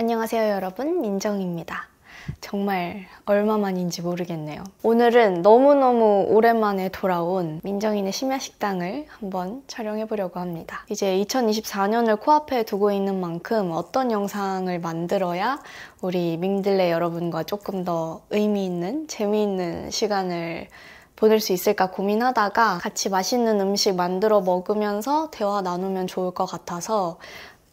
안녕하세요 여러분 민정입니다 정말 얼마만인지 모르겠네요 오늘은 너무너무 오랜만에 돌아온 민정인의 심야식당을 한번 촬영해보려고 합니다 이제 2024년을 코앞에 두고 있는 만큼 어떤 영상을 만들어야 우리 민들레 여러분과 조금 더 의미 있는 재미있는 시간을 보낼 수 있을까 고민하다가 같이 맛있는 음식 만들어 먹으면서 대화 나누면 좋을 것 같아서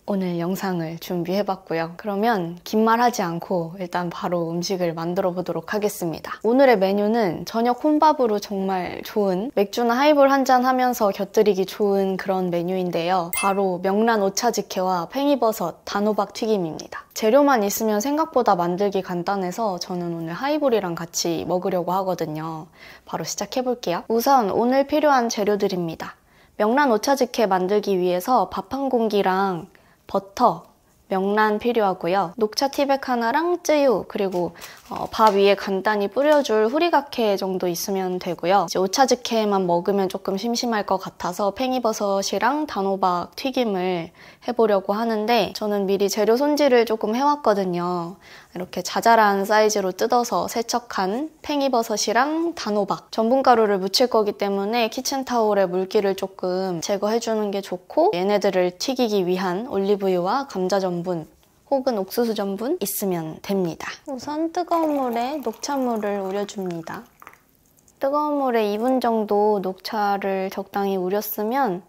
오늘 영상을 준비해봤고요. 그러면 긴 말 하지 않고 일단 바로 음식을 만들어 보도록 하겠습니다. 오늘의 메뉴는 저녁 혼밥으로 정말 좋은 맥주나 하이볼 한 잔 하면서 곁들이기 좋은 그런 메뉴인데요. 바로 명란 오차지케와 팽이버섯 단호박 튀김입니다. 재료만 있으면 생각보다 만들기 간단해서 저는 오늘 하이볼이랑 같이 먹으려고 하거든요. 바로 시작해볼게요. 우선 오늘 필요한 재료들입니다. 명란 오차즈케 만들기 위해서 밥 한 공기랑 버터, 명란 필요하고요. 녹차 티백 하나랑 쯔유, 그리고 어, 밥 위에 간단히 뿌려줄 후리가케 정도 있으면 되고요. 이제 오차즈케만 먹으면 조금 심심할 것 같아서 팽이버섯이랑 단호박 튀김을 해보려고 하는데 저는 미리 재료 손질을 조금 해왔거든요. 이렇게 자잘한 사이즈로 뜯어서 세척한 팽이버섯이랑 단호박 전분가루를 묻힐 거기 때문에 키친타올에 물기를 조금 제거해주는 게 좋고 얘네들을 튀기기 위한 올리브유와 감자 전분 혹은 옥수수 전분 있으면 됩니다. 우선 뜨거운 물에 녹차물을 우려줍니다. 뜨거운 물에 2분 정도 녹차를 적당히 우렸으면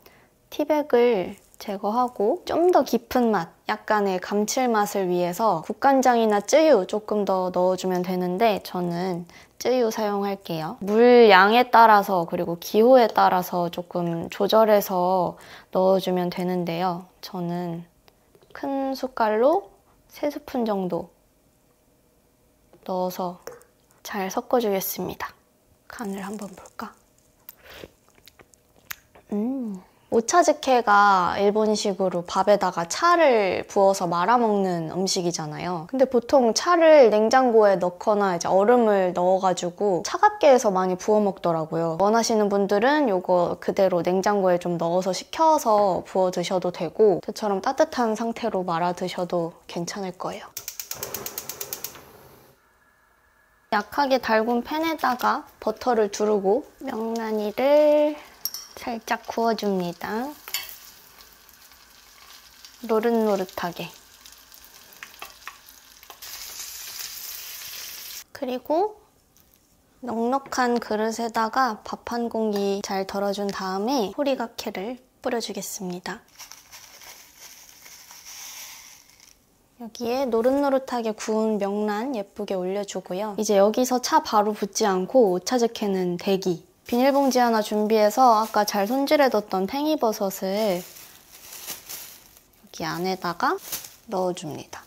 티백을 제거하고 좀 더 깊은 맛, 약간의 감칠맛을 위해서 국간장이나 쯔유 조금 더 넣어주면 되는데 저는 쯔유 사용할게요. 물 양에 따라서 그리고 기호에 따라서 조금 조절해서 넣어주면 되는데요. 저는 큰 숟갈로 3스푼 정도 넣어서 잘 섞어주겠습니다. 간을 한번 볼까? 음. 오차즈케가 일본식으로 밥에다가 차를 부어서 말아먹는 음식이잖아요. 근데 보통 차를 냉장고에 넣거나 이제 얼음을 넣어가지고 차갑게 해서 많이 부어 먹더라고요. 원하시는 분들은 이거 그대로 냉장고에 좀 넣어서 식혀서 부어 드셔도 되고 저처럼 따뜻한 상태로 말아 드셔도 괜찮을 거예요. 약하게 달군 팬에다가 버터를 두르고 명란이를 살짝 구워줍니다. 노릇노릇하게. 그리고 넉넉한 그릇에다가 밥 한 공기 잘 덜어준 다음에 호리가케를 뿌려주겠습니다. 여기에 노릇노릇하게 구운 명란 예쁘게 올려주고요. 이제 여기서 차 바로 붓지 않고 오차즈케는 대기 비닐봉지 하나 준비해서 아까 잘 손질해뒀던 팽이버섯을 여기 안에다가 넣어줍니다.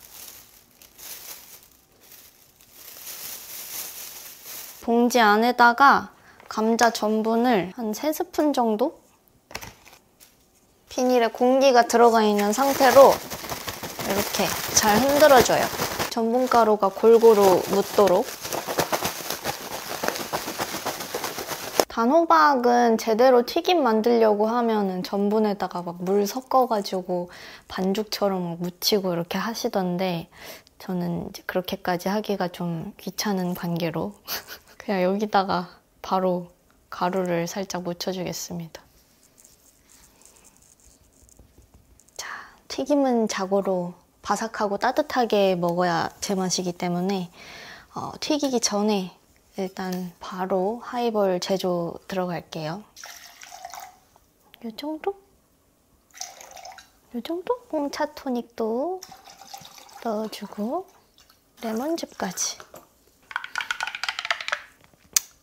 봉지 안에다가 감자 전분을 한 3스푼 정도? 비닐에 공기가 들어가 있는 상태로 이렇게 잘 흔들어줘요. 전분가루가 골고루 묻도록 단호박은 제대로 튀김 만들려고 하면은 전분에다가 막 물 섞어가지고 반죽처럼 묻히고 이렇게 하시던데 저는 이제 그렇게까지 하기가 좀 귀찮은 관계로 그냥 여기다가 바로 가루를 살짝 묻혀주겠습니다. 자, 튀김은 자고로 바삭하고 따뜻하게 먹어야 제맛이기 때문에 어, 튀기기 전에 일단 바로 하이볼 제조 들어갈게요. 요 정도? 요 정도? 홍차 토닉도 넣어주고 레몬즙까지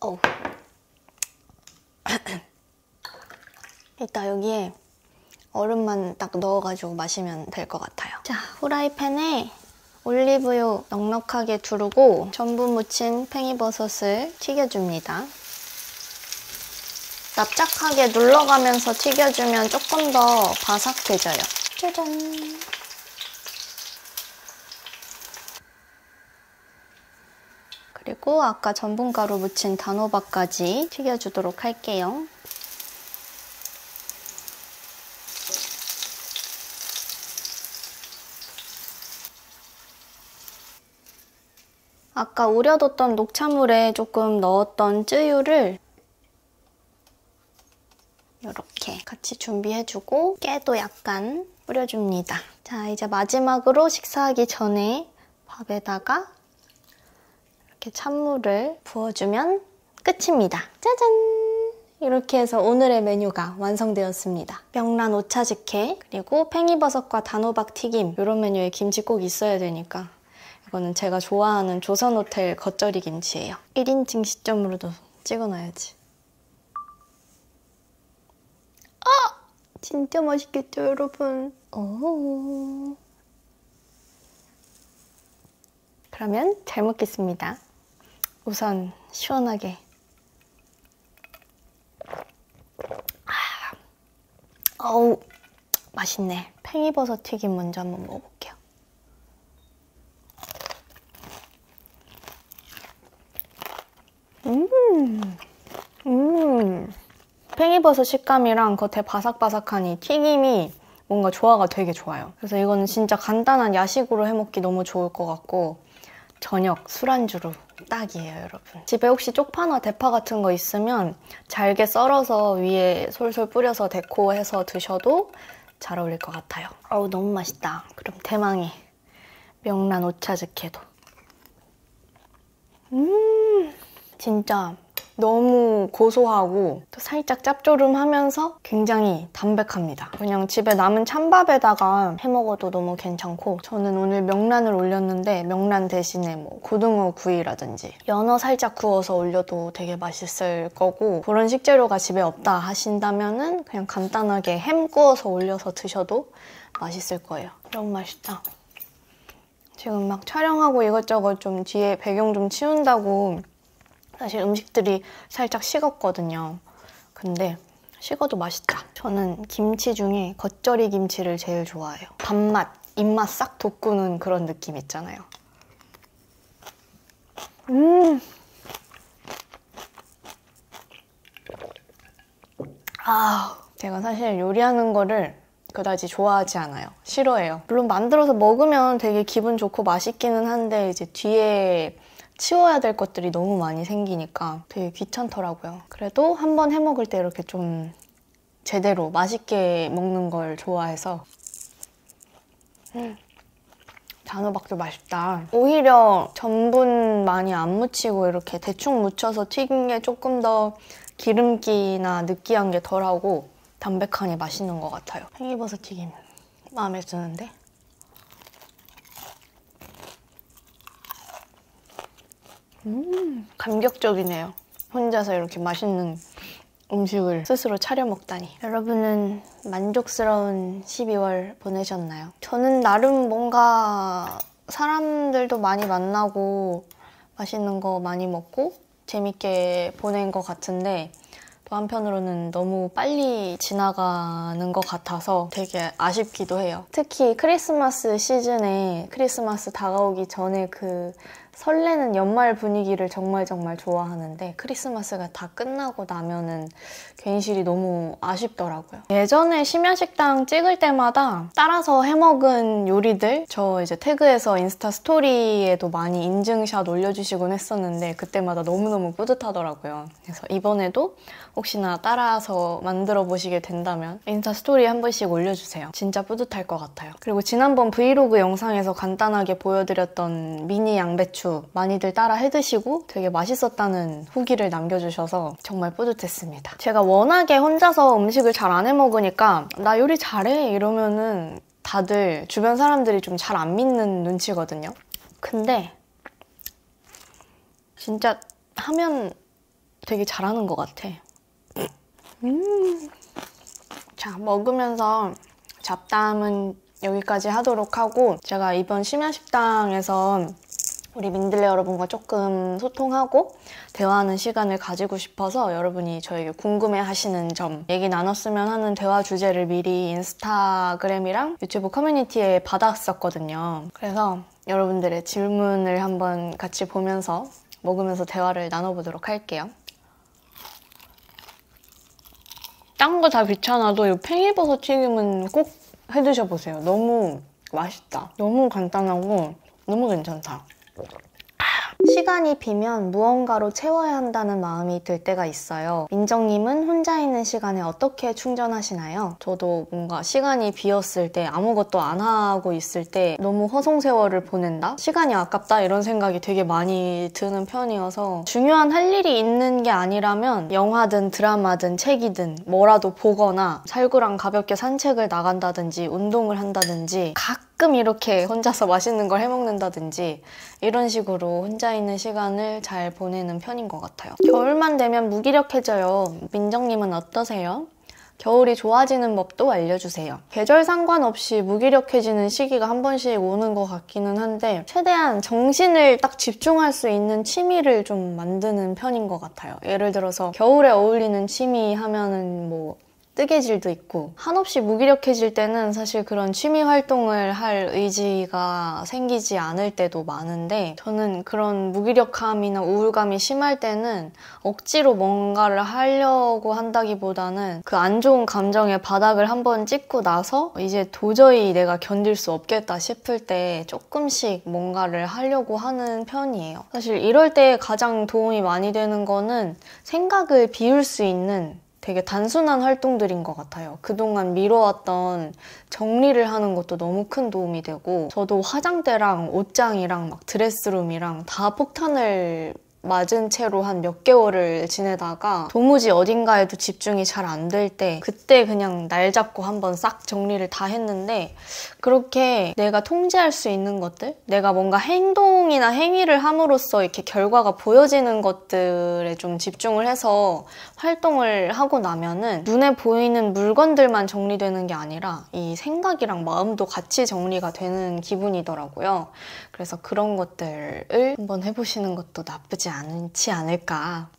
어 일단 여기에 얼음만 딱 넣어가지고 마시면 될 것 같아요 자 후라이팬에 올리브유 넉넉하게 두르고 전부 무친 팽이버섯을 튀겨줍니다. 납작하게 눌러가면서 튀겨주면 조금 더 바삭해져요. 짜잔! 그리고 아까 전분가루 묻힌 단호박까지 튀겨주도록 할게요. 아까 우려뒀던 녹차물에 조금 넣었던 쯔유를 이렇게 같이 준비해주고 깨도 약간 뿌려줍니다. 자, 이제 마지막으로 식사하기 전에 밥에다가 이렇게 찬물을 부어주면 끝입니다. 짜잔! 이렇게 해서 오늘의 메뉴가 완성되었습니다. 명란 오차즈케, 그리고 팽이버섯과 단호박 튀김 이런 메뉴에 김치 꼭 있어야 되니까 이거는 제가 좋아하는 조선호텔 겉절이 김치예요. 1인칭 시점으로도 찍어놔야지. 아! 진짜 맛있겠죠, 여러분? 오. 어. 그러면 잘 먹겠습니다. 우선 시원하게. 아, 어우, 맛있네. 팽이버섯 튀김 먼저 한번 먹어볼게요. 음, 음. 팽이버섯 식감이랑 겉에 바삭바삭하니 튀김이 뭔가 조화가 되게 좋아요. 그래서 이거는 진짜 간단한 야식으로 해먹기 너무 좋을 것 같고 저녁 술안주로 딱이에요 여러분 집에 혹시 쪽파나 대파 같은 거 있으면 잘게 썰어서 위에 솔솔 뿌려서 데코해서 드셔도 잘 어울릴 것 같아요 어우 너무 맛있다 그럼 대망의 명란 오차즈케도 음 진짜 너무 고소하고 또 살짝 짭조름하면서 굉장히 담백합니다. 그냥 집에 남은 찬밥에다가 해먹어도 너무 괜찮고 저는 오늘 명란을 올렸는데 명란 대신에 뭐 고등어 구이라든지 연어 살짝 구워서 올려도 되게 맛있을 거고 그런 식재료가 집에 없다 하신다면 은 그냥 간단하게 햄 구워서 올려서 드셔도 맛있을 거예요. 너무 맛있다. 지금 막 촬영하고 이것저것 좀 뒤에 배경 좀 치운다고 사실 음식들이 살짝 식었거든요. 근데 식어도 맛있다. 저는 김치 중에 겉절이 김치를 제일 좋아해요. 밥맛, 입맛 싹 돋구는 그런 느낌 있잖아요. 음! 아, 제가 사실 요리하는 거를 그다지 좋아하지 않아요. 싫어해요. 물론 만들어서 먹으면 되게 기분 좋고 맛있기는 한데 이제 뒤에 치워야 될 것들이 너무 많이 생기니까 되게 귀찮더라고요. 그래도 한번 해먹을 때 이렇게 좀 제대로 맛있게 먹는 걸 좋아해서 단호박도 음, 맛있다. 오히려 전분 많이 안 묻히고 이렇게 대충 묻혀서 튀긴 게 조금 더 기름기나 느끼한 게 덜하고 담백하니 맛있는 것 같아요. 팽이버섯 튀김 마음에 드는데? 음, 감격적이네요. 혼자서 이렇게 맛있는 음식을 스스로 차려 먹다니 여러분은 만족스러운 12월 보내셨나요? 저는 나름 뭔가 사람들도 많이 만나고 맛있는 거 많이 먹고 재밌게 보낸 것 같은데 또 한편으로는 너무 빨리 지나가는 것 같아서 되게 아쉽기도 해요. 특히 크리스마스 시즌에 크리스마스 다가오기 전에 그 설레는 연말 분위기를 정말 정말 좋아하는데 크리스마스가 다 끝나고 나면은 괜시리 너무 아쉽더라고요. 예전에 심야식당 찍을 때마다 따라서 해먹은 요리들 저 이제 태그에서 인스타 스토리에도 많이 인증샷 올려주시곤 했었는데 그때마다 너무너무 뿌듯하더라고요. 그래서 이번에도 혹시나 따라서 만들어 보시게 된다면 인스타 스토리 한 번씩 올려주세요. 진짜 뿌듯할 것 같아요. 그리고 지난번 브이로그 영상에서 간단하게 보여드렸던 미니 양배추 빙수 그렇죠. 많이들 따라 해드시고 되게 맛있었다는 후기를 남겨주셔서 정말 뿌듯했습니다. 제가 워낙에 혼자서 음식을 잘 안 해먹으니까 나 요리 잘해 이러면은 다들 주변 사람들이 좀 잘 안 믿는 눈치거든요. 근데 진짜 하면 되게 잘하는 것 같아. 음. 자, 먹으면서 잡담은 여기까지 하도록 하고 제가 이번 심야식당에서 우리 민들레 여러분과 조금 소통하고 대화하는 시간을 가지고 싶어서 여러분이 저에게 궁금해 하시는 점 얘기 나눴으면 하는 대화 주제를 미리 인스타그램이랑 유튜브 커뮤니티에 받았었거든요. 그래서 여러분들의 질문을 한번 같이 보면서 먹으면서 대화를 나눠보도록 할게요. 딴 거 다 귀찮아도 이 팽이버섯 튀김은 꼭해 드셔보세요. 너무 맛있다. 너무 간단하고 너무 괜찮다. 시간이 비면 무언가로 채워야 한다는 마음이 들 때가 있어요. 민정님은 혼자 있는 시간에 어떻게 충전하시나요? 저도 뭔가 시간이 비었을 때 아무것도 안 하고 있을 때 너무 허송 세월을 보낸다? 시간이 아깝다 이런 생각이 되게 많이 드는 편이어서 중요한 할 일이 있는 게 아니라면 영화든 드라마든 책이든 뭐라도 보거나 살구랑 가볍게 산책을 나간다든지 운동을 한다든지 각 가끔 이렇게 혼자서 맛있는 걸 해먹는다든지 이런 식으로 혼자 있는 시간을 잘 보내는 편인 것 같아요. 겨울만 되면 무기력해져요. 민정님은 어떠세요? 겨울이 좋아지는 법도 알려주세요. 계절 상관없이 무기력해지는 시기가 한 번씩 오는 것 같기는 한데 최대한 정신을 딱 집중할 수 있는 취미를 좀 만드는 편인 것 같아요. 예를 들어서 겨울에 어울리는 취미 하면은 뭐 뜨개질도 있고 한없이 무기력해질 때는 사실 그런 취미 활동을 할 의지가 생기지 않을 때도 많은데 저는 그런 무기력함이나 우울감이 심할 때는 억지로 뭔가를 하려고 한다기보다는 그 안 좋은 감정의 바닥을 한번 찍고 나서 이제 도저히 내가 견딜 수 없겠다 싶을 때 조금씩 뭔가를 하려고 하는 편이에요. 사실 이럴 때 가장 도움이 많이 되는 거는 생각을 비울 수 있는 되게 단순한 활동들인 것 같아요. 그동안 미뤄왔던 정리를 하는 것도 너무 큰 도움이 되고 저도 화장대랑 옷장이랑 막 드레스룸이랑 다 폭탄을 맞은 채로 한 몇 개월을 지내다가 도무지 어딘가에도 집중이 잘 안 될 때 그때 그냥 날 잡고 한번 싹 정리를 다 했는데 그렇게 내가 통제할 수 있는 것들 내가 뭔가 행동이나 행위를 함으로써 이렇게 결과가 보여지는 것들에 좀 집중을 해서 활동을 하고 나면은 눈에 보이는 물건들만 정리되는 게 아니라 이 생각이랑 마음도 같이 정리가 되는 기분이더라고요. 그래서 그런 것들을 한번 해보시는 것도 나쁘지 있지 않지 않을까.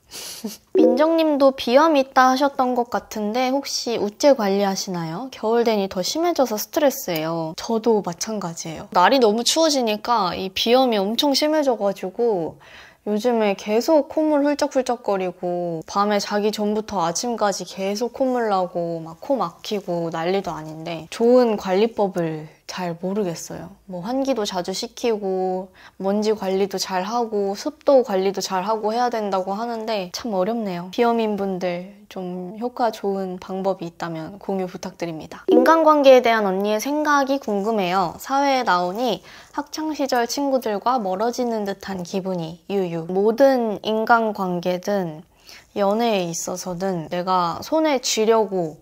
민정님도 비염이 있다 하셨던 것 같은데 혹시 우째 관리하시나요? 겨울 되니 더 심해져서 스트레스예요. 저도 마찬가지예요. 날이 너무 추워지니까 이 비염이 엄청 심해져가지고 요즘에 계속 콧물 훌쩍훌쩍거리고 밤에 자기 전부터 아침까지 계속 콧물 나고 막 코 막히고 난리도 아닌데 좋은 관리법을 잘 모르겠어요. 뭐 환기도 자주 시키고 먼지 관리도 잘 하고 습도 관리도 잘 하고 해야 된다고 하는데 참 어렵네요. 비염인 분들 좀 효과 좋은 방법이 있다면 공유 부탁드립니다. 인간관계에 대한 언니의 생각이 궁금해요. 사회에 나오니 학창시절 친구들과 멀어지는 듯한 기분이 유유. 모든 인간관계든 연애에 있어서든 내가 손에 쥐려고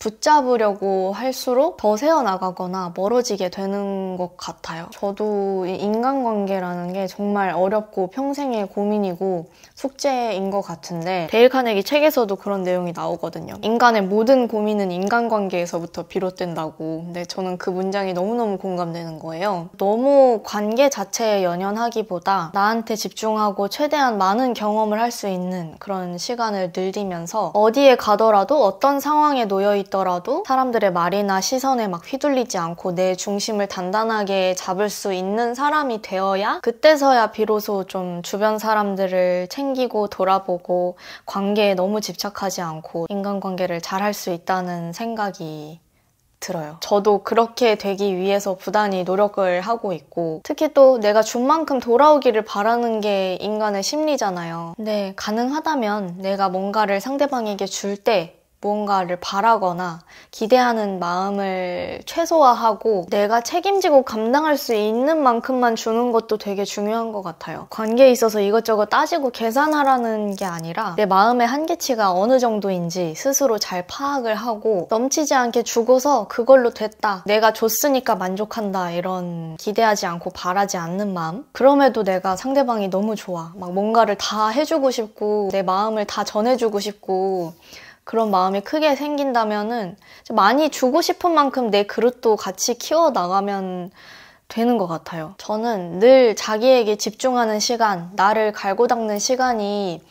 붙잡으려고 할수록 더 새어나가거나 멀어지게 되는 것 같아요. 저도 인간관계라는 게 정말 어렵고 평생의 고민이고 숙제인 것 같은데 데일 카네기 책에서도 그런 내용이 나오거든요. 인간의 모든 고민은 인간관계에서부터 비롯된다고 근데 저는 그 문장이 너무너무 공감되는 거예요. 너무 관계 자체에 연연하기보다 나한테 집중하고 최대한 많은 경험을 할 수 있는 그런 시간을 늘리면서 어디에 가더라도 어떤 상황에 놓여있 있더라도 사람들의 말이나 시선에 막 휘둘리지 않고 내 중심을 단단하게 잡을 수 있는 사람이 되어야 그때서야 비로소 좀 주변 사람들을 챙기고 돌아보고 관계에 너무 집착하지 않고 인간관계를 잘 할 수 있다는 생각이 들어요. 저도 그렇게 되기 위해서 부단히 노력을 하고 있고 특히 또 내가 준 만큼 돌아오기를 바라는 게 인간의 심리잖아요. 근데 가능하다면 내가 뭔가를 상대방에게 줄때 무언가를 바라거나 기대하는 마음을 최소화하고 내가 책임지고 감당할 수 있는 만큼만 주는 것도 되게 중요한 것 같아요. 관계에 있어서 이것저것 따지고 계산하라는 게 아니라 내 마음의 한계치가 어느 정도인지 스스로 잘 파악을 하고 넘치지 않게 주고서 그걸로 됐다. 내가 줬으니까 만족한다. 이런 기대하지 않고 바라지 않는 마음. 그럼에도 내가 상대방이 너무 좋아. 막 뭔가를 다 해주고 싶고 내 마음을 다 전해주고 싶고 그런 마음이 크게 생긴다면은 많이 주고 싶은 만큼 내 그릇도 같이 키워 나가면 되는 것 같아요. 저는 늘 자기에게 집중하는 시간, 나를 갈고 닦는 시간이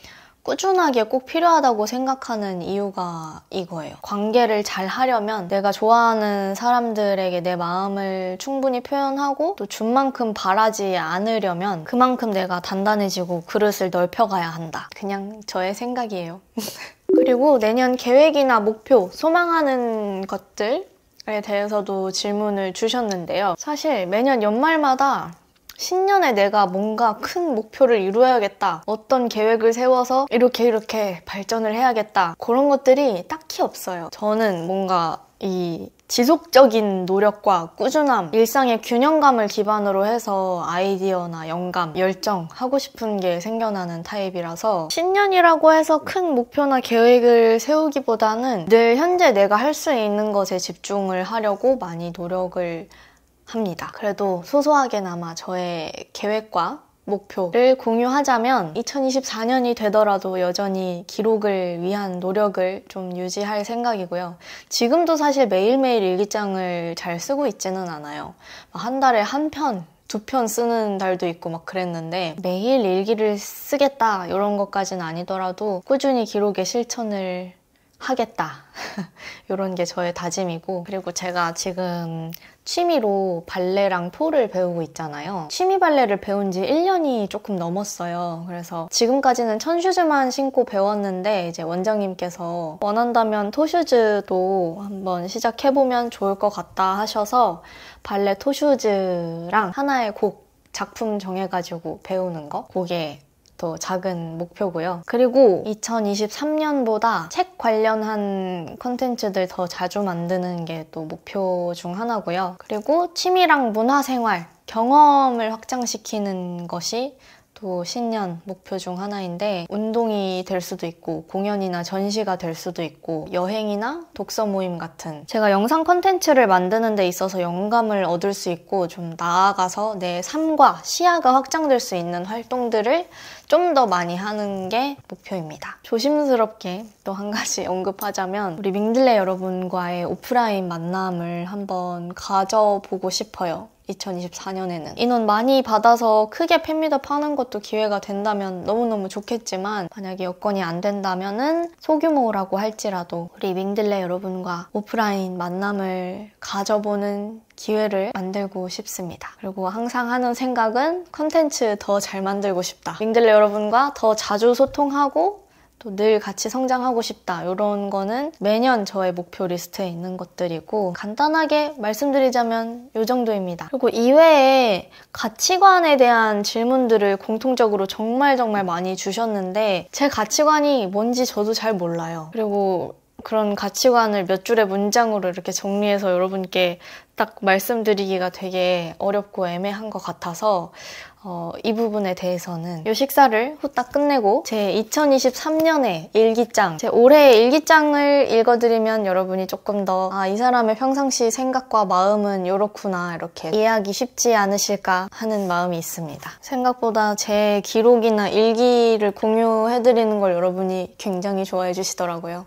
꾸준하게 꼭 필요하다고 생각하는 이유가 이거예요. 관계를 잘 하려면 내가 좋아하는 사람들에게 내 마음을 충분히 표현하고 또 준 만큼 바라지 않으려면 그만큼 내가 단단해지고 그릇을 넓혀가야 한다. 그냥 저의 생각이에요. 그리고 내년 계획이나 목표, 소망하는 것들에 대해서도 질문을 주셨는데요. 사실 매년 연말마다 신년에 내가 뭔가 큰 목표를 이루어야겠다. 어떤 계획을 세워서 이렇게 이렇게 발전을 해야겠다. 그런 것들이 딱히 없어요. 저는 뭔가 이 지속적인 노력과 꾸준함, 일상의 균형감을 기반으로 해서 아이디어나 영감, 열정 하고 싶은 게 생겨나는 타입이라서 신년이라고 해서 큰 목표나 계획을 세우기보다는 늘 현재 내가 할 수 있는 것에 집중을 하려고 많이 노력을 합니다. 그래도 소소하게나마 저의 계획과 목표를 공유하자면 2024년이 되더라도 여전히 기록을 위한 노력을 좀 유지할 생각이고요. 지금도 사실 매일매일 일기장을 잘 쓰고 있지는 않아요. 한 달에 한 편, 두 편 쓰는 달도 있고 막 그랬는데 매일 일기를 쓰겠다 이런 것까지는 아니더라도 꾸준히 기록에 실천을 하겠다. 이런 게 저의 다짐이고, 그리고 제가 지금 취미로 발레랑 포를 배우고 있잖아요. 취미 발레를 배운 지 1년이 조금 넘었어요. 그래서 지금까지는 천슈즈만 신고 배웠는데 이제 원장님께서 원한다면 토슈즈도 한번 시작해보면 좋을 것 같다 하셔서 발레 토슈즈랑 하나의 곡 작품 정해가지고 배우는 거 그게 더 작은 목표고요. 그리고 2023년보다 책 관련한 컨텐츠들 더 자주 만드는 게 또 목표 중 하나고요. 그리고 취미랑 문화생활 경험을 확장시키는 것이 또 신년 목표 중 하나인데 운동이 될 수도 있고 공연이나 전시가 될 수도 있고 여행이나 독서 모임 같은 제가 영상 컨텐츠를 만드는 데 있어서 영감을 얻을 수 있고 좀 나아가서 내 삶과 시야가 확장될 수 있는 활동들을 좀 더 많이 하는 게 목표입니다. 조심스럽게 또 한 가지 언급하자면 우리 민들레 여러분과의 오프라인 만남을 한번 가져보고 싶어요. 2024년에는 인원 많이 받아서 크게 팬미업 하는 것도 기회가 된다면 너무너무 좋겠지만 만약에 여건이 안 된다면은 소규모라고 할지라도 우리 윙들레 여러분과 오프라인 만남을 가져보는 기회를 만들고 싶습니다. 그리고 항상 하는 생각은 컨텐츠 더 잘 만들고 싶다. 윙들레 여러분과 더 자주 소통하고 또늘 같이 성장하고 싶다 이런 거는 매년 저의 목표 리스트에 있는 것들이고 간단하게 말씀드리자면 이 정도입니다. 그리고 이외에 가치관에 대한 질문들을 공통적으로 정말 정말 많이 주셨는데 제 가치관이 뭔지 저도 잘 몰라요. 그리고 그런 가치관을 몇 줄의 문장으로 이렇게 정리해서 여러분께 딱 말씀드리기가 되게 어렵고 애매한 것 같아서 어, 이 부분에 대해서는 요 식사를 후딱 끝내고 제 2023년의 일기장, 제 올해의 일기장을 읽어드리면 여러분이 조금 더 아, 이 사람의 평상시 생각과 마음은 이렇구나 이렇게 이해하기 쉽지 않으실까 하는 마음이 있습니다. 생각보다 제 기록이나 일기를 공유해드리는 걸 여러분이 굉장히 좋아해 주시더라고요.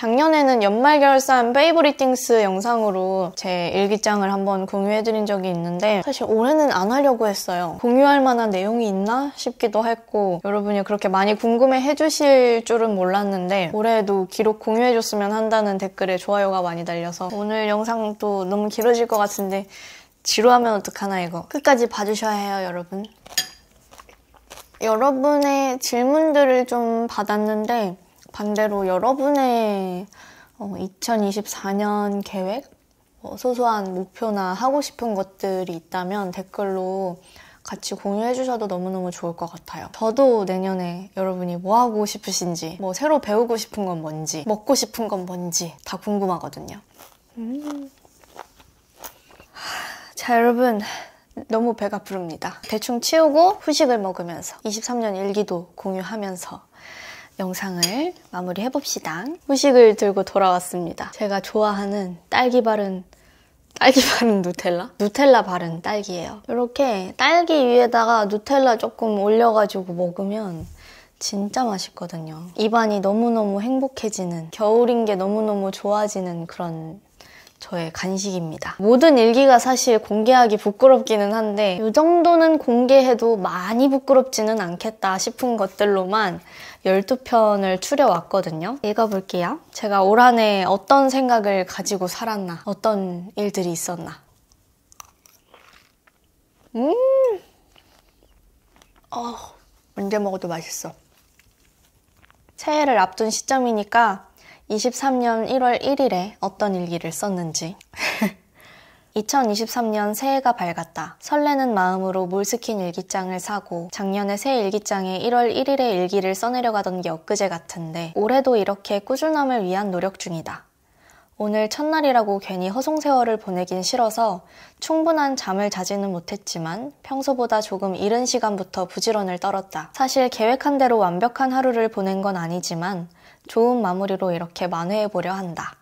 작년에는 연말 결산 페이보리띵스 영상으로 제 일기장을 한번 공유해드린 적이 있는데 사실 올해는 안 하려고 했어요. 공유할 만한 내용이 있나 싶기도 했고 여러분이 그렇게 많이 궁금해 해주실 줄은 몰랐는데 올해도 기록 공유해줬으면 한다는 댓글에 좋아요가 많이 달려서 오늘 영상도 너무 길어질 것 같은데 지루하면 어떡하나 이거 끝까지 봐주셔야 해요 여러분 여러분의 질문들을 좀 받았는데 반대로 여러분의 2024년 어, 계획, 어, 소소한 목표나 하고 싶은 것들이 있다면 댓글로 같이 공유해 주셔도 너무너무 좋을 것 같아요. 저도 내년에 여러분이 뭐 하고 싶으신지, 뭐 새로 배우고 싶은 건 뭔지, 먹고 싶은 건 뭔지 다 궁금하거든요. 음. 자, 여러분. 너무 배가 부릅니다. 대충 치우고 후식을 먹으면서 23년 일기도 공유하면서 영상을 마무리 해봅시다. 후식을 들고 돌아왔습니다. 제가 좋아하는 딸기 바른 딸기 바른 누텔라? 누텔라 바른 딸기예요. 이렇게 딸기 위에다가 누텔라 조금 올려가지고 먹으면 진짜 맛있거든요. 입안이 너무너무 행복해지는, 겨울인 게 너무너무 좋아지는 그런 저의 간식입니다. 모든 일기가 사실 공개하기 부끄럽기는 한데 이 정도는 공개해도 많이 부끄럽지는 않겠다 싶은 것들로만 12편을 추려왔거든요. 읽어볼게요. 제가 올 한해 어떤 생각을 가지고 살았나, 어떤 일들이 있었나. 음! 어, 언제 먹어도 맛있어. 새해를 앞둔 시점이니까 23년 1월 1일에 어떤 일기를 썼는지. 2023년 새해가 밝았다. 설레는 마음으로 몰스킨 일기장을 사고 작년에 새 일기장에 1월 1일의 일기를 써내려 가던 게 엊그제 같은데 올해도 이렇게 꾸준함을 위한 노력 중이다. 오늘 첫날이라고 괜히 허송세월을 보내긴 싫어서 충분한 잠을 자지는 못했지만 평소보다 조금 이른 시간부터 부지런을 떨었다. 사실 계획한 대로 완벽한 하루를 보낸 건 아니지만 좋은 마무리로 이렇게 만회해 보려 한다.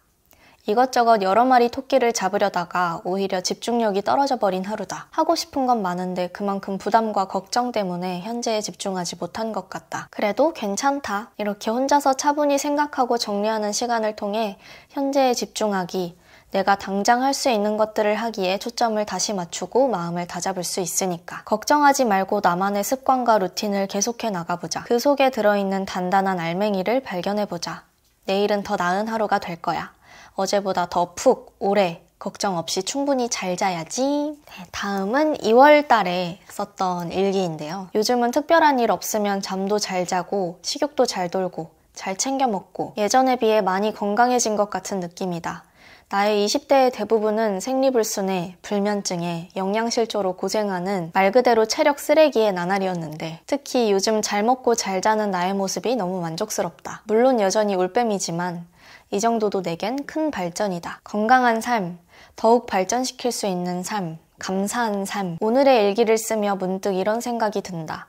이것저것 여러 마리 토끼를 잡으려다가 오히려 집중력이 떨어져 버린 하루다. 하고 싶은 건 많은데 그만큼 부담과 걱정 때문에 현재에 집중하지 못한 것 같다. 그래도 괜찮다. 이렇게 혼자서 차분히 생각하고 정리하는 시간을 통해 현재에 집중하기, 내가 당장 할 수 있는 것들을 하기에 초점을 다시 맞추고 마음을 다잡을 수 있으니까. 걱정하지 말고 나만의 습관과 루틴을 계속해 나가보자. 그 속에 들어있는 단단한 알맹이를 발견해보자. 내일은 더 나은 하루가 될 거야. 어제보다 더 푹 오래 걱정 없이 충분히 잘 자야지. 네, 다음은 2월 달에 썼던 일기인데요. 요즘은 특별한 일 없으면 잠도 잘 자고 식욕도 잘 돌고 잘 챙겨 먹고 예전에 비해 많이 건강해진 것 같은 느낌이다. 나의 20대의 대부분은 생리불순에 불면증에 영양실조로 고생하는 말 그대로 체력 쓰레기의 나날이었는데 특히 요즘 잘 먹고 잘 자는 나의 모습이 너무 만족스럽다. 물론 여전히 올빼미지만 이 정도도 내겐 큰 발전이다. 건강한 삶, 더욱 발전시킬 수 있는 삶, 감사한 삶. 오늘의 일기를 쓰며 문득 이런 생각이 든다.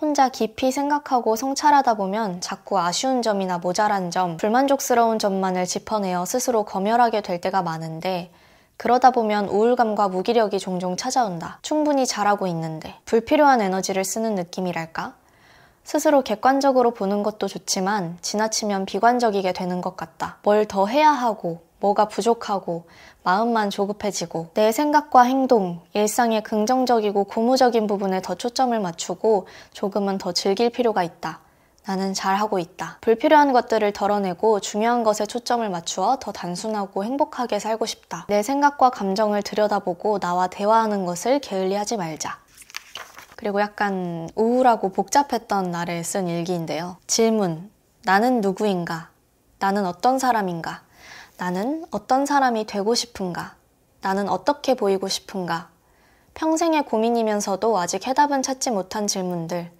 혼자 깊이 생각하고 성찰하다 보면 자꾸 아쉬운 점이나 모자란 점, 불만족스러운 점만을 짚어내어 스스로 검열하게 될 때가 많은데 그러다 보면 우울감과 무기력이 종종 찾아온다. 충분히 잘하고 있는데 불필요한 에너지를 쓰는 느낌이랄까? 스스로 객관적으로 보는 것도 좋지만 지나치면 비관적이게 되는 것 같다. 뭘 더 해야 하고, 뭐가 부족하고, 마음만 조급해지고, 내 생각과 행동, 일상의 긍정적이고 고무적인 부분에 더 초점을 맞추고 조금은 더 즐길 필요가 있다. 나는 잘하고 있다. 불필요한 것들을 덜어내고 중요한 것에 초점을 맞추어 더 단순하고 행복하게 살고 싶다. 내 생각과 감정을 들여다보고 나와 대화하는 것을 게을리하지 말자. 그리고 약간 우울하고 복잡했던 나를 쓴 일기인데요. 질문. 나는 누구인가? 나는 어떤 사람인가? 나는 어떤 사람이 되고 싶은가? 나는 어떻게 보이고 싶은가? 평생의 고민이면서도 아직 해답은 찾지 못한 질문들.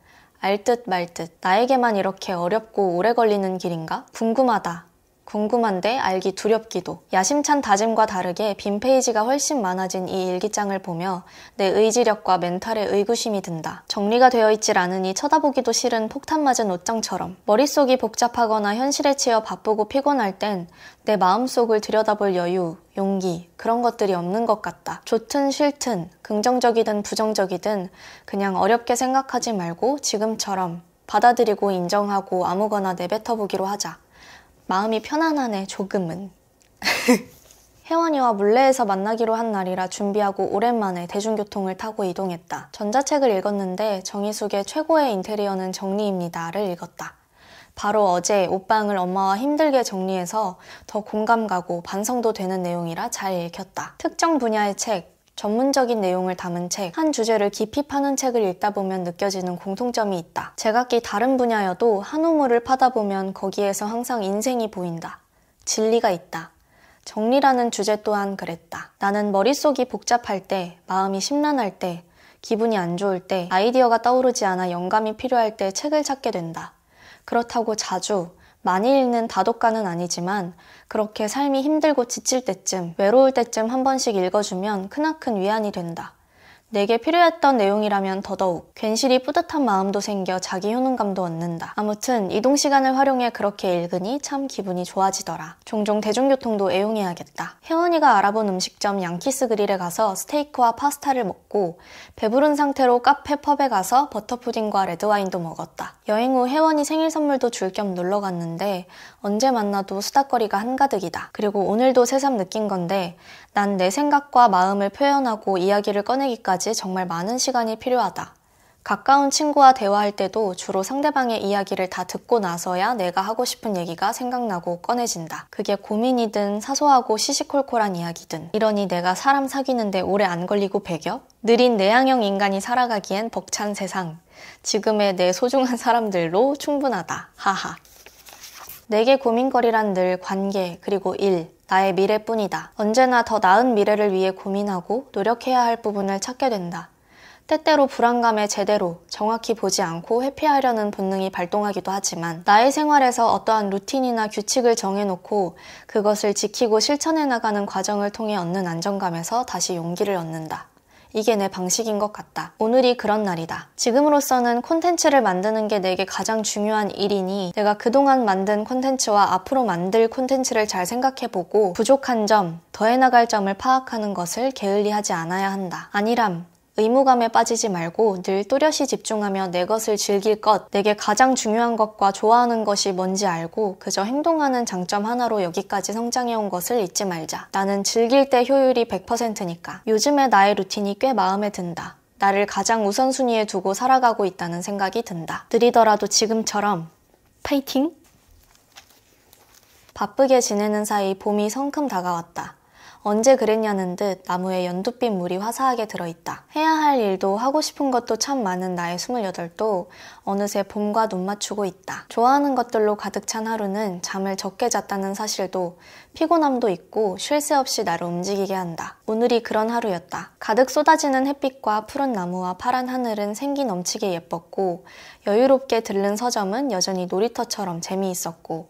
알 듯 말듯 나에게만 이렇게 어렵고 오래 걸리는 길인가? 궁금하다. 궁금한데 알기 두렵기도. 야심찬 다짐과 다르게 빈 페이지가 훨씬 많아진 이 일기장을 보며 내 의지력과 멘탈에 의구심이 든다. 정리가 되어 있질 않으니 쳐다보기도 싫은 폭탄 맞은 옷장처럼 머릿속이 복잡하거나 현실에 치여 바쁘고 피곤할 땐 내 마음속을 들여다볼 여유, 용기, 그런 것들이 없는 것 같다. 좋든 싫든, 긍정적이든 부정적이든 그냥 어렵게 생각하지 말고 지금처럼 받아들이고 인정하고 아무거나 내뱉어 보기로 하자. 마음이 편안하네, 조금은. 혜원이와 물레에서 만나기로 한 날이라 준비하고 오랜만에 대중교통을 타고 이동했다. 전자책을 읽었는데 정희숙의 최고의 인테리어는 정리입니다를 읽었다. 바로 어제 옷방을 엄마와 힘들게 정리해서 더 공감 가고 반성도 되는 내용이라 잘 읽혔다. 특정 분야의 책, 전문적인 내용을 담은 책, 한 주제를 깊이 파는 책을 읽다 보면 느껴지는 공통점이 있다. 제각기 다른 분야여도 한 우물을 파다 보면 거기에서 항상 인생이 보인다. 진리가 있다. 정리라는 주제 또한 그랬다. 나는 머릿속이 복잡할 때, 마음이 심란할 때, 기분이 안 좋을 때, 아이디어가 떠오르지 않아 영감이 필요할 때 책을 찾게 된다. 그렇다고 자주, 많이 읽는 다독가는 아니지만 그렇게 삶이 힘들고 지칠 때쯤, 외로울 때쯤 한 번씩 읽어주면 크나큰 위안이 된다. 내게 필요했던 내용이라면 더더욱 괜시리 뿌듯한 마음도 생겨 자기 효능감도 얻는다. 아무튼 이동 시간을 활용해 그렇게 읽으니 참 기분이 좋아지더라. 종종 대중교통도 애용해야겠다. 혜원이가 알아본 음식점 양키스 그릴에 가서 스테이크와 파스타를 먹고 배부른 상태로 카페 펍에 가서 버터푸딩과 레드와인도 먹었다. 여행 후 혜원이 생일 선물도 줄 겸 놀러 갔는데 언제 만나도 수다거리가 한가득이다. 그리고 오늘도 새삼 느낀 건데 난 내 생각과 마음을 표현하고 이야기를 꺼내기까지 정말 많은 시간이 필요하다. 가까운 친구와 대화할 때도 주로 상대방의 이야기를 다 듣고 나서야 내가 하고 싶은 얘기가 생각나고 꺼내진다. 그게 고민이든 사소하고 시시콜콜한 이야기든. 이러니 내가 사람 사귀는데 오래 안 걸리고 배겨? 느린 내향형 인간이 살아가기엔 벅찬 세상. 지금의 내 소중한 사람들로 충분하다. 하하. 내게 고민거리란 늘 관계, 그리고 일, 나의 미래뿐이다. 언제나 더 나은 미래를 위해 고민하고 노력해야 할 부분을 찾게 된다. 때때로 불안감에 제대로 정확히 보지 않고 회피하려는 본능이 발동하기도 하지만 나의 생활에서 어떠한 루틴이나 규칙을 정해놓고 그것을 지키고 실천해 나가는 과정을 통해 얻는 안정감에서 다시 용기를 얻는다. 이게 내 방식인 것 같다. 오늘이 그런 날이다. 지금으로서는 콘텐츠를 만드는 게 내게 가장 중요한 일이니 내가 그동안 만든 콘텐츠와 앞으로 만들 콘텐츠를 잘 생각해보고 부족한 점, 더해나갈 점을 파악하는 것을 게을리하지 않아야 한다. 아니람, 의무감에 빠지지 말고 늘 또렷이 집중하며 내 것을 즐길 것, 내게 가장 중요한 것과 좋아하는 것이 뭔지 알고 그저 행동하는 장점 하나로 여기까지 성장해온 것을 잊지 말자. 나는 즐길 때 효율이 100%니까. 요즘의 나의 루틴이 꽤 마음에 든다. 나를 가장 우선순위에 두고 살아가고 있다는 생각이 든다. 느리더라도 지금처럼 파이팅! 바쁘게 지내는 사이 봄이 성큼 다가왔다. 언제 그랬냐는 듯 나무에 연두빛 물이 화사하게 들어있다. 해야 할 일도 하고 싶은 것도 참 많은 나의 28도 어느새 봄과 눈 맞추고 있다. 좋아하는 것들로 가득 찬 하루는 잠을 적게 잤다는 사실도 피곤함도 있고 쉴 새 없이 나를 움직이게 한다. 오늘이 그런 하루였다. 가득 쏟아지는 햇빛과 푸른 나무와 파란 하늘은 생기 넘치게 예뻤고 여유롭게 들른 서점은 여전히 놀이터처럼 재미있었고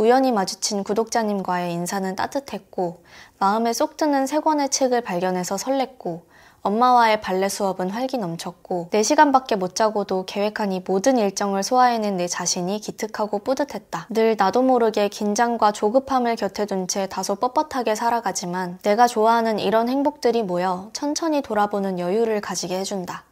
우연히 마주친 구독자님과의 인사는 따뜻했고, 마음에 쏙 드는 세 권의 책을 발견해서 설렜고, 엄마와의 발레 수업은 활기 넘쳤고, 4시간밖에 못 자고도 계획한 이 모든 일정을 소화해낸 내 자신이 기특하고 뿌듯했다. 늘 나도 모르게 긴장과 조급함을 곁에 둔 채 다소 뻣뻣하게 살아가지만, 내가 좋아하는 이런 행복들이 모여 천천히 돌아보는 여유를 가지게 해준다.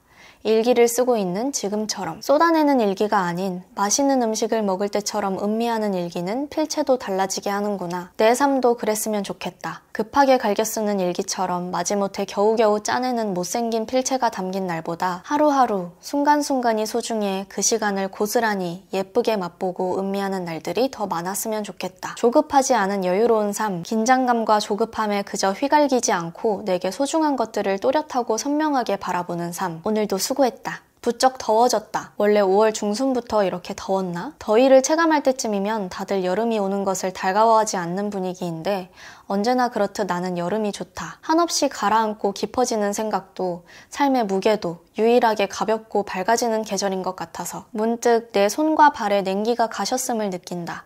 일기를 쓰고 있는 지금처럼 쏟아내는 일기가 아닌 맛있는 음식을 먹을 때처럼 음미하는 일기는 필체도 달라지게 하는구나. 내 삶도 그랬으면 좋겠다. 급하게 갈겨 쓰는 일기처럼 마지못해 겨우겨우 짜내는 못생긴 필체가 담긴 날보다 하루하루 순간순간이 소중해 그 시간을 고스란히 예쁘게 맛보고 음미하는 날들이 더 많았으면 좋겠다. 조급하지 않은 여유로운 삶, 긴장감과 조급함에 그저 휘갈기지 않고 내게 소중한 것들을 또렷하고 선명하게 바라보는 삶. 오늘도 수고했다. 부쩍 더워졌다. 원래 5월 중순부터 이렇게 더웠나? 더위를 체감할 때쯤이면 다들 여름이 오는 것을 달가워하지 않는 분위기인데 언제나 그렇듯 나는 여름이 좋다. 한없이 가라앉고 깊어지는 생각도 삶의 무게도 유일하게 가볍고 밝아지는 계절인 것 같아서 문득 내 손과 발에 냉기가 가셨음을 느낀다.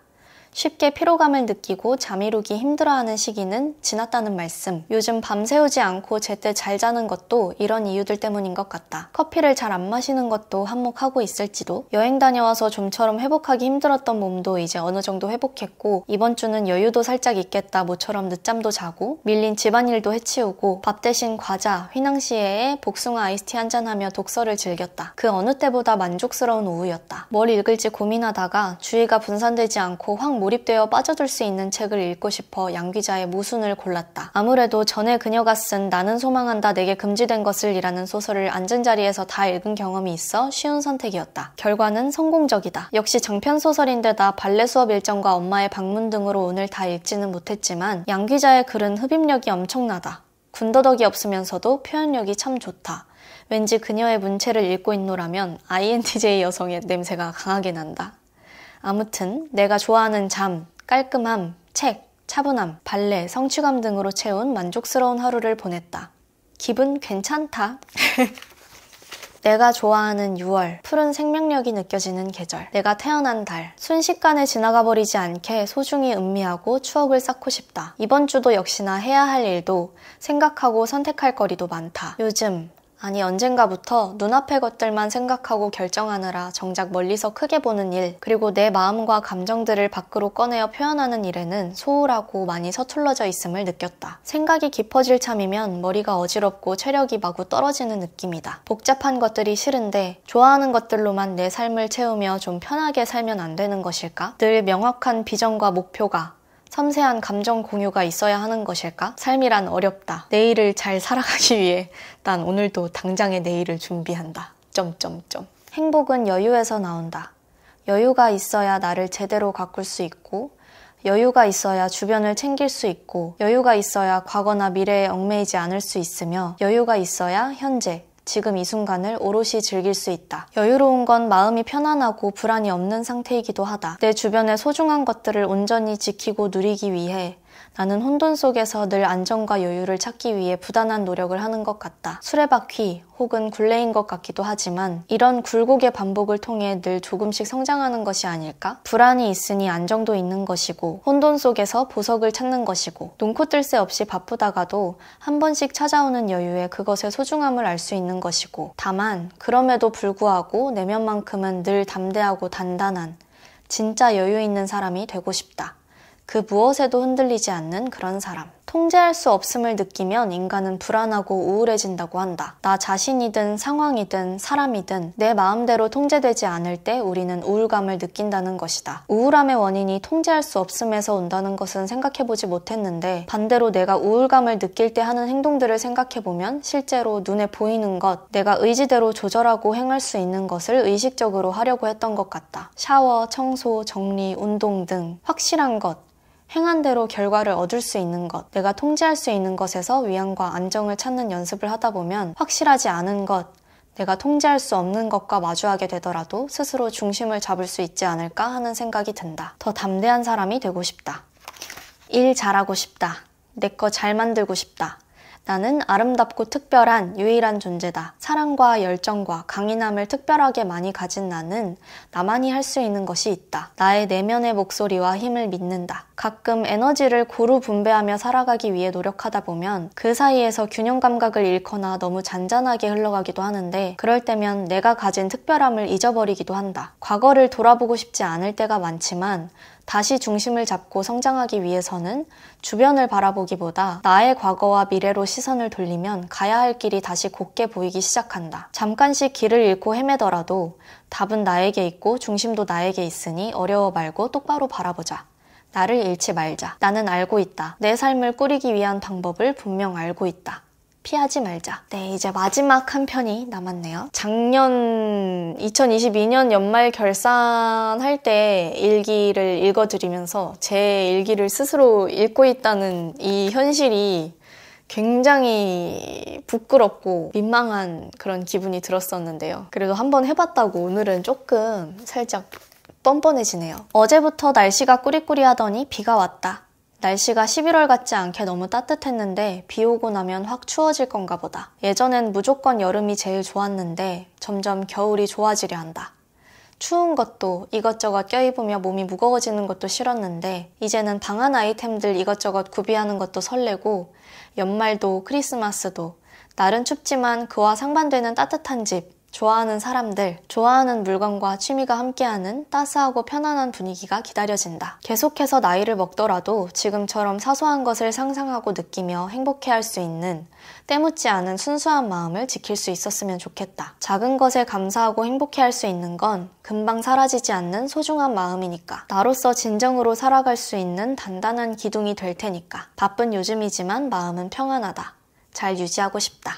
쉽게 피로감을 느끼고 잠 이루기 힘들어하는 시기는 지났다는 말씀. 요즘 밤새우지 않고 제때 잘 자는 것도 이런 이유들 때문인 것 같다. 커피를 잘 안 마시는 것도 한몫하고 있을지도. 여행 다녀와서 좀처럼 회복하기 힘들었던 몸도 이제 어느 정도 회복했고 이번 주는 여유도 살짝 있겠다. 모처럼 늦잠도 자고 밀린 집안일도 해치우고 밥 대신 과자, 휘낭시에 복숭아 아이스티 한 잔하며 독서를 즐겼다. 그 어느 때보다 만족스러운 오후였다. 뭘 읽을지 고민하다가 주의가 분산되지 않고 확 몰입되어 빠져들 수 있는 책을 읽고 싶어 양 기자의 모순을 골랐다. 아무래도 전에 그녀가 쓴 나는 소망한다 내게 금지된 것을 이라는 소설을 앉은 자리에서 다 읽은 경험이 있어 쉬운 선택이었다. 결과는 성공적이다. 역시 장편 소설인데다 발레 수업 일정과 엄마의 방문 등으로 오늘 다 읽지는 못했지만 양 기자의 글은 흡입력이 엄청나다. 군더더기 없으면서도 표현력이 참 좋다. 왠지 그녀의 문체를 읽고 있노라면 INTJ 여성의 냄새가 강하게 난다. 아무튼 내가 좋아하는 잠, 깔끔함, 책, 차분함, 발레, 성취감 등으로 채운 만족스러운 하루를 보냈다. 기분 괜찮다. 내가 좋아하는 6월, 푸른 생명력이 느껴지는 계절, 내가 태어난 달, 순식간에 지나가 버리지 않게 소중히 음미하고 추억을 쌓고 싶다. 이번 주도 역시나 해야 할 일도 생각하고 선택할 거리도 많다. 요즘 아니 언젠가부터 눈앞의 것들만 생각하고 결정하느라 정작 멀리서 크게 보는 일, 그리고 내 마음과 감정들을 밖으로 꺼내어 표현하는 일에는 소홀하고 많이 서툴러져 있음을 느꼈다. 생각이 깊어질 참이면 머리가 어지럽고 체력이 마구 떨어지는 느낌이다. 복잡한 것들이 싫은데 좋아하는 것들로만 내 삶을 채우며 좀 편하게 살면 안 되는 것일까? 늘 명확한 비전과 목표가 섬세한 감정 공유가 있어야 하는 것일까? 삶이란 어렵다. 내일을 잘 살아가기 위해 난 오늘도 당장의 내일을 준비한다. 점점점. 행복은 여유에서 나온다. 여유가 있어야 나를 제대로 가꿀 수 있고 여유가 있어야 주변을 챙길 수 있고 여유가 있어야 과거나 미래에 얽매이지 않을 수 있으며 여유가 있어야 현재 지금 이 순간을 오롯이 즐길 수 있다. 여유로운 건 마음이 편안하고 불안이 없는 상태이기도 하다. 내 주변의 소중한 것들을 온전히 지키고 누리기 위해 나는 혼돈 속에서 늘 안정과 여유를 찾기 위해 부단한 노력을 하는 것 같다. 수레바퀴 혹은 굴레인 것 같기도 하지만 이런 굴곡의 반복을 통해 늘 조금씩 성장하는 것이 아닐까? 불안이 있으니 안정도 있는 것이고 혼돈 속에서 보석을 찾는 것이고 눈코 뜰 새 없이 바쁘다가도 한 번씩 찾아오는 여유에 그것의 소중함을 알 수 있는 것이고 다만 그럼에도 불구하고 내면만큼은 늘 담대하고 단단한 진짜 여유 있는 사람이 되고 싶다. 그 무엇에도 흔들리지 않는 그런 사람. 통제할 수 없음을 느끼면 인간은 불안하고 우울해진다고 한다. 나 자신이든 상황이든 사람이든 내 마음대로 통제되지 않을 때 우리는 우울감을 느낀다는 것이다. 우울함의 원인이 통제할 수 없음에서 온다는 것은 생각해보지 못했는데 반대로 내가 우울감을 느낄 때 하는 행동들을 생각해보면 실제로 눈에 보이는 것, 내가 의지대로 조절하고 행할 수 있는 것을 의식적으로 하려고 했던 것 같다. 샤워, 청소, 정리, 운동 등 확실한 것, 행한 대로 결과를 얻을 수 있는 것, 내가 통제할 수 있는 것에서 위안과 안정을 찾는 연습을 하다 보면 확실하지 않은 것, 내가 통제할 수 없는 것과 마주하게 되더라도 스스로 중심을 잡을 수 있지 않을까 하는 생각이 든다. 더 담대한 사람이 되고 싶다. 일 잘하고 싶다. 내 거 잘 만들고 싶다. 나는 아름답고 특별한 유일한 존재다. 사랑과 열정과 강인함을 특별하게 많이 가진 나는 나만이 할 수 있는 것이 있다. 나의 내면의 목소리와 힘을 믿는다. 가끔 에너지를 고루 분배하며 살아가기 위해 노력하다 보면 그 사이에서 균형 감각을 잃거나 너무 잔잔하게 흘러가기도 하는데 그럴 때면 내가 가진 특별함을 잊어버리기도 한다. 과거를 돌아보고 싶지 않을 때가 많지만 다시 중심을 잡고 성장하기 위해서는 주변을 바라보기보다 나의 과거와 미래로 시선을 돌리면 가야 할 길이 다시 곱게 보이기 시작한다. 잠깐씩 길을 잃고 헤매더라도 답은 나에게 있고 중심도 나에게 있으니 어려워 말고 똑바로 바라보자. 나를 잃지 말자. 나는 알고 있다. 내 삶을 꾸리기 위한 방법을 분명 알고 있다. 피하지 말자. 네, 이제 마지막 한 편이 남았네요. 작년 2022년 연말 결산할 때 일기를 읽어드리면서 제 일기를 스스로 읽고 있다는 이 현실이 굉장히 부끄럽고 민망한 그런 기분이 들었었는데요. 그래도 한번 해봤다고 오늘은 조금 살짝 뻔뻔해지네요. 어제부터 날씨가 꾸리꾸리 하더니 비가 왔다. 날씨가 11월 같지 않게 너무 따뜻했는데 비 오고 나면 확 추워질 건가 보다. 예전엔 무조건 여름이 제일 좋았는데 점점 겨울이 좋아지려 한다. 추운 것도 이것저것 껴입으며 몸이 무거워지는 것도 싫었는데 이제는 방한 아이템들 이것저것 구비하는 것도 설레고 연말도 크리스마스도 날은 춥지만 그와 상반되는 따뜻한 집 좋아하는 사람들, 좋아하는 물건과 취미가 함께하는 따스하고 편안한 분위기가 기다려진다. 계속해서 나이를 먹더라도 지금처럼 사소한 것을 상상하고 느끼며 행복해할 수 있는 때묻지 않은 순수한 마음을 지킬 수 있었으면 좋겠다. 작은 것에 감사하고 행복해할 수 있는 건 금방 사라지지 않는 소중한 마음이니까. 나로서 진정으로 살아갈 수 있는 단단한 기둥이 될 테니까. 바쁜 요즘이지만 마음은 평안하다. 잘 유지하고 싶다.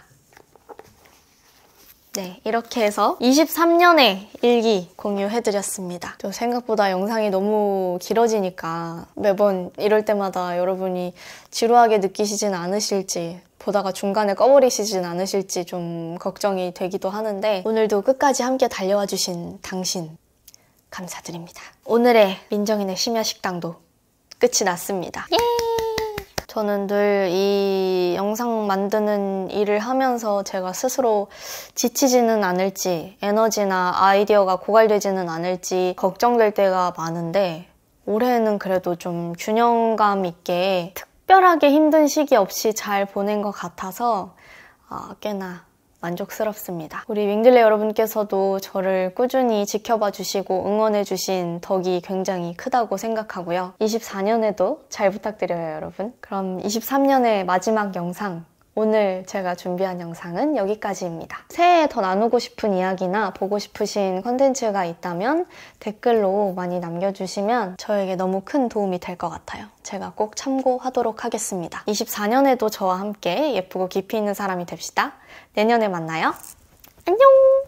네, 이렇게 해서 23년의 일기 공유해드렸습니다. 또 생각보다 영상이 너무 길어지니까 매번 이럴 때마다 여러분이 지루하게 느끼시진 않으실지 보다가 중간에 꺼버리시진 않으실지 좀 걱정이 되기도 하는데 오늘도 끝까지 함께 달려와 주신 당신 감사드립니다. 오늘의 민정인의 심야 식당도 끝이 났습니다. 예! 저는 늘 이 영상 만드는 일을 하면서 제가 스스로 지치지는 않을지, 에너지나 아이디어가 고갈되지는 않을지 걱정될 때가 많은데, 올해는 그래도 좀 균형감 있게 특별하게 힘든 시기 없이 잘 보낸 것 같아서, 어, 꽤나 만족스럽습니다. 우리 윙딜레 여러분께서도 저를 꾸준히 지켜봐 주시고 응원해 주신 덕이 굉장히 크다고 생각하고요. 24년에도 잘 부탁드려요, 여러분. 그럼 23년의 마지막 영상 오늘 제가 준비한 영상은 여기까지입니다. 새해에 더 나누고 싶은 이야기나 보고 싶으신 컨텐츠가 있다면 댓글로 많이 남겨주시면 저에게 너무 큰 도움이 될 것 같아요. 제가 꼭 참고하도록 하겠습니다. 24년에도 저와 함께 예쁘고 깊이 있는 사람이 됩시다. 내년에 만나요. 안녕!